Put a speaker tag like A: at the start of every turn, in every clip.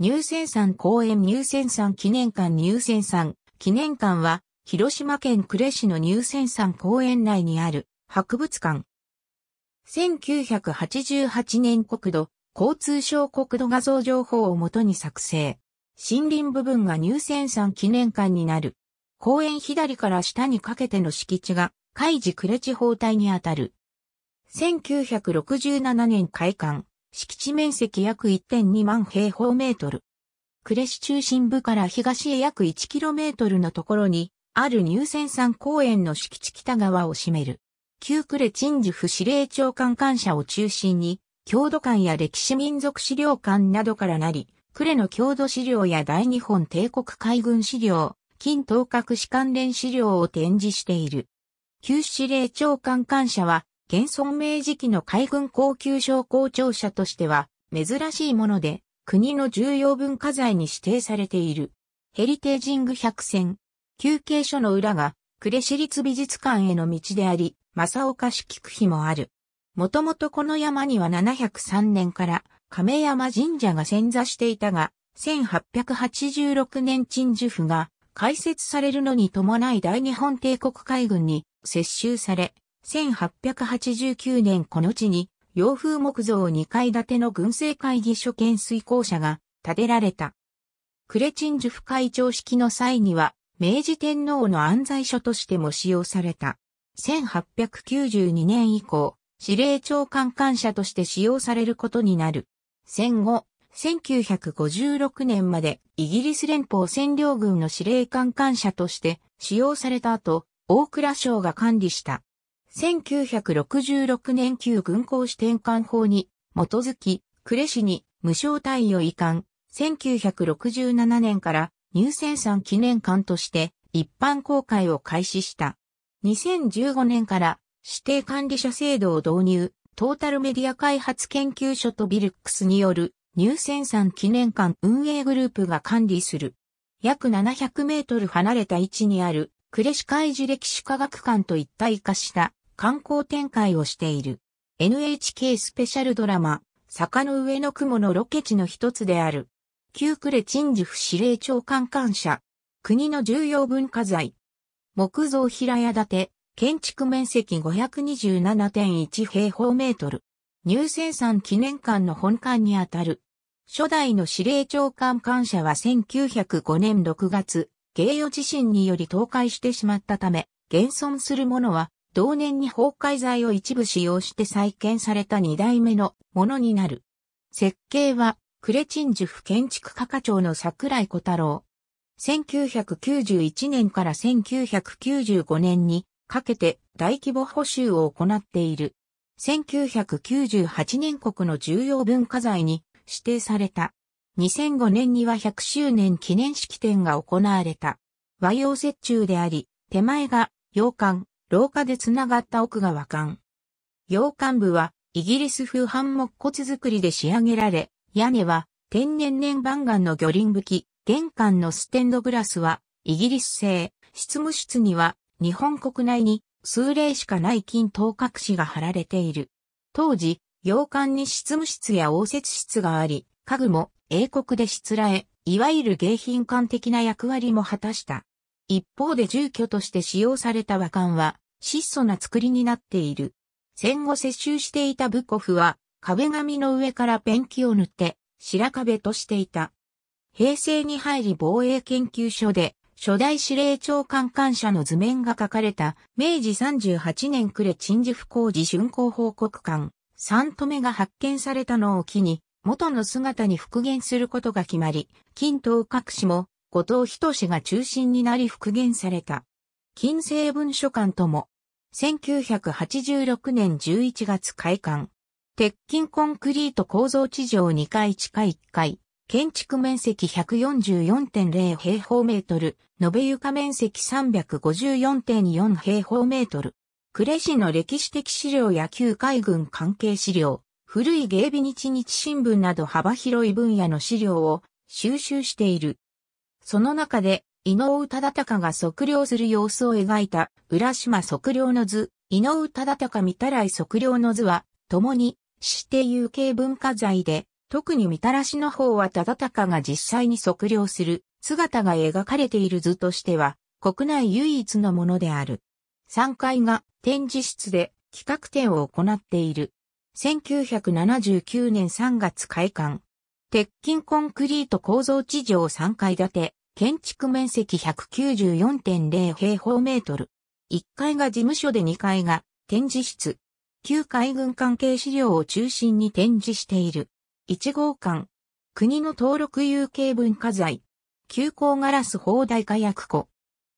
A: 入選山公園入選山記念館入選山記念館は、広島県呉市の入選山公園内にある博物館。1988年国土、交通省国土画像情報をもとに作成。森林部分が入選山記念館になる。公園左から下にかけての敷地が、海事呉地方帯にあたる。1967年開館。敷地面積約1.2万平方メートル。呉市中心部から東へ約1トルのところに、ある入選山公園の敷地北側を占める。旧呉鎮守府司令長官官舎を中心に、郷土館や歴史民族資料館などからなり、呉の郷土資料や大日本帝国海軍資料、近東閣史関連資料を展示している。旧司令長官官舎は、現存明時期の海軍高級商工庁舎としては珍しいもので、国の重要文化財に指定されている。ヘリテージング百選。休憩所の裏が、呉市立美術館への道であり、正岡市菊碑もある。もともとこの山には703年から亀山神社が潜座していたが、1886年陳樹府が開設されるのに伴い大日本帝国海軍に接収され、1889年この地に、洋風木造2階建ての軍政会議所兼水校舎が建てられた。クレチンジュフ会長式の際には、明治天皇の安在所としても使用された。1892年以降、司令長官官舎として使用されることになる。戦後、1956年までイギリス連邦占領軍の司令官官舎として使用された後、大蔵省が管理した。1966年旧軍港支店管法に基づき、呉市に無償対応移管、1967年から入選産記念館として一般公開を開始した。2015年から指定管理者制度を導入、トータルメディア開発研究所とビルックスによる入選産記念館運営グループが管理する。約700メートル離れた位置にある呉市海事歴史科学館と一体化した観光展開をしている。NHK スペシャルドラマ、坂の上の雲のロケ地の一つである。旧呉陳樹府司令長官官舎。国の重要文化財。木造平屋建て、建築面積527.1平方メートル。入選産記念館の本館にあたる。初代の司令長官官舎は1905年6月、芸予地震により倒壊してしまったため、現存するものは同年に崩壊剤を一部使用して再建された二代目のものになる。設計は、クレチンジュフ建築課課長の桜井小太郎。1991年から1995年にかけて大規模補修を行っている。1998年国の重要文化財に指定された。2005年には100周年記念式典が行われた。和洋折衷であり、手前が洋館、廊下で繋がった奥が和館。洋館部は、イギリス風半木骨作りで仕上げられ、屋根は天然年番岩の魚輪吹き、玄関のステンドグラスはイギリス製、執務室には日本国内に数例しかない金等角紙が貼られている。当時、洋館に執務室や応接室があり、家具も英国でしつらえ、いわゆる迎賓館的な役割も果たした。一方で住居として使用された和館は質素な作りになっている。戦後接収していたブコフは壁紙の上からペンキを塗って白壁としていた。平成に入り防衛研究所で初代司令長官官舎の図面が書かれた明治38年暮れ陳事府工事竣工報告館三止目が発見されたのを機に元の姿に復元することが決まり、金等各市も後藤仁が中心になり復元された。近星文書館とも、1986年11月開館。鉄筋コンクリート構造地上2階地下1階。建築面積144.0平方メートル、延べ床面積354.4平方メートル。呉市の歴史的資料や旧海軍関係資料、古い芸備日日新聞など幅広い分野の資料を収集している。その中で、井上忠敬が測量する様子を描いた、浦島測量の図、井上忠敬御たらい測量の図は、共に、指定有形文化財で、特にみたらしの方は忠敬が実際に測量する姿が描かれている図としては、国内唯一のものである。3階が展示室で企画展を行っている。1979年3月開館。鉄筋コンクリート構造地上3階建て。建築面積194.0平方メートル。1階が事務所で2階が展示室。旧海軍関係資料を中心に展示している。1号館。国の登録有形文化財。旧行ガラス砲台火薬庫。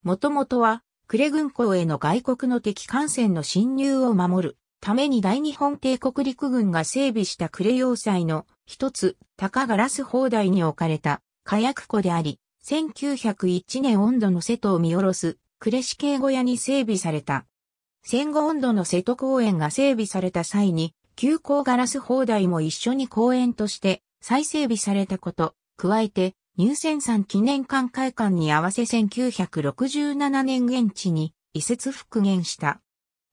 A: もともとは、クレ軍港への外国の敵艦船の侵入を守るために大日本帝国陸軍が整備した呉要塞の一つ、高ガラス砲台に置かれた火薬庫であり、1901年温度の瀬戸を見下ろす、呉市警小屋に整備された。戦後温度の瀬戸公園が整備された際に、急行ガラス砲台も一緒に公園として再整備されたこと、加えて、入選山記念館会館に合わせ1967年現地に移設復元した。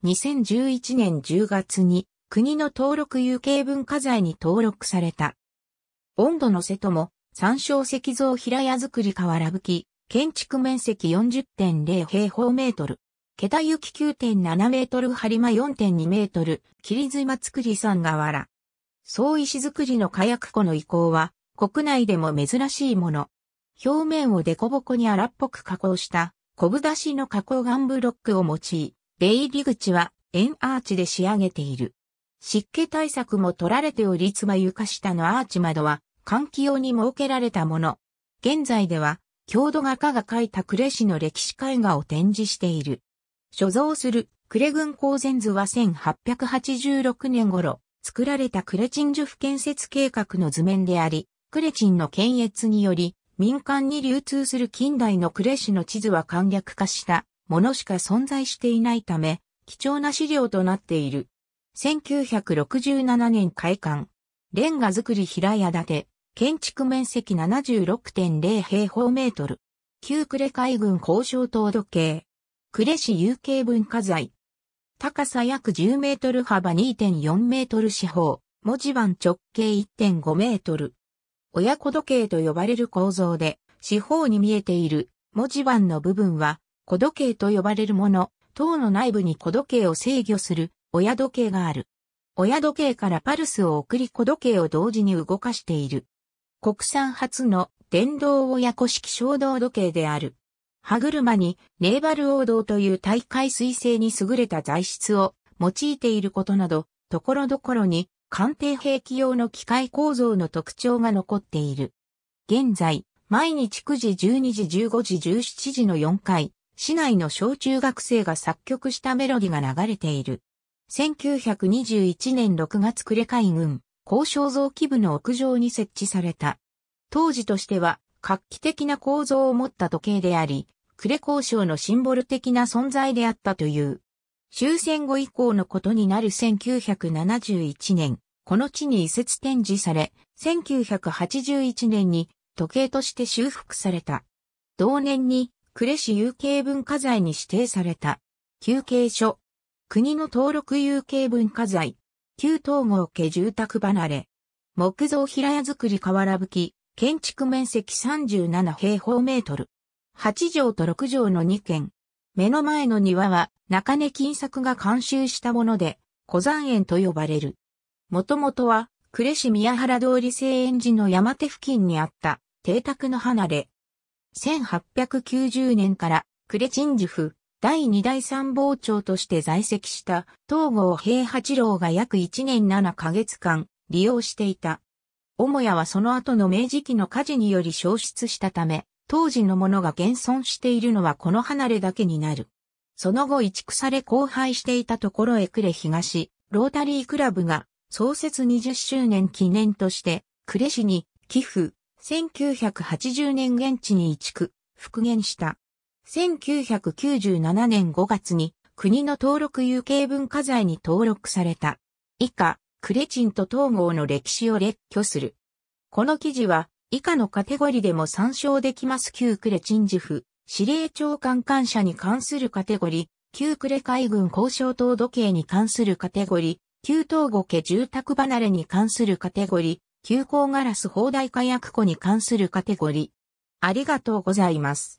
A: 2011年10月に国の登録有形文化財に登録された。温度の瀬戸も三章石像平屋造り瓦吹き、建築面積40.0平方メートル。桁行き9.7メートル、張間4.2メートル、霧妻造り山瓦。総石造りの火薬庫の遺構は、国内でも珍しいもの。表面を凸凹に荒っぽく加工した、昆布出しの加工岩ブロックを用い、出入り口は円アーチで仕上げている。湿気対策も取られており、妻床下のアーチ窓は換気用に設けられたもの。現在では、郷土画家が描いた呉市の歴史絵画を展示している。所蔵する呉郡光然図は1886年頃、作られた呉鎮ュ府建設計画の図面であり、呉鎮の検閲により、民間に流通する近代の呉市の地図は簡略化したものしか存在していないため、貴重な資料となっている。1967年開館。レンガ造り平屋建て、建築面積76.0平方メートル。旧呉海軍交渉等時計。呉市有形文化財。高さ約10メートル幅2.4メートル四方。文字盤直径1.5メートル。親子時計と呼ばれる構造で、四方に見えている文字盤の部分は、子時計と呼ばれるもの、塔の内部に子時計を制御する親時計がある。親時計からパルスを送り子時計を同時に動かしている。国産初の電動親子式衝動時計である。歯車にネーバル王道という大会彗星に優れた材質を用いていることなど、ところどころに鑑定兵器用の機械構造の特徴が残っている。現在、毎日9時12時15時17時の4回、市内の小中学生が作曲したメロディが流れている。1921年6月暮れ海軍、交渉増基部の屋上に設置された。当時としては画期的な構造を持った時計であり、呉交渉のシンボル的な存在であったという。終戦後以降のことになる1971年、この地に移設展示され、1981年に時計として修復された。同年に呉市有形文化財に指定された。休憩所。国の登録有形文化財。旧東郷家住宅離れ。木造平屋造り瓦吹き、建築面積37平方メートル。8畳と6畳の2軒。目の前の庭は中根金作が監修したもので、古山園と呼ばれる。もともとは、呉市宮原通り製園寺の山手付近にあった邸宅の離れ。1890年から呉鎮守府第二代参謀長として在籍した東郷平八郎が約1年7ヶ月間利用していた。母屋はその後の明治期の火事により消失したため、当時のものが現存しているのはこの離れだけになる。その後移築され荒廃していたところへ呉東、ロータリークラブが創設20周年記念として、呉市に寄付、1980年現地に移築、復元した。1997年5月に国の登録有形文化財に登録された。以下、クレチンと統合の歴史を列挙する。この記事は以下のカテゴリでも参照できます旧クレチンジフ、司令長官官舎に関するカテゴリ、旧クレ海軍交渉等時計に関するカテゴリ、旧統合家住宅離れに関するカテゴリ、旧高ガラス砲台火薬庫に関するカテゴリ。ありがとうございます。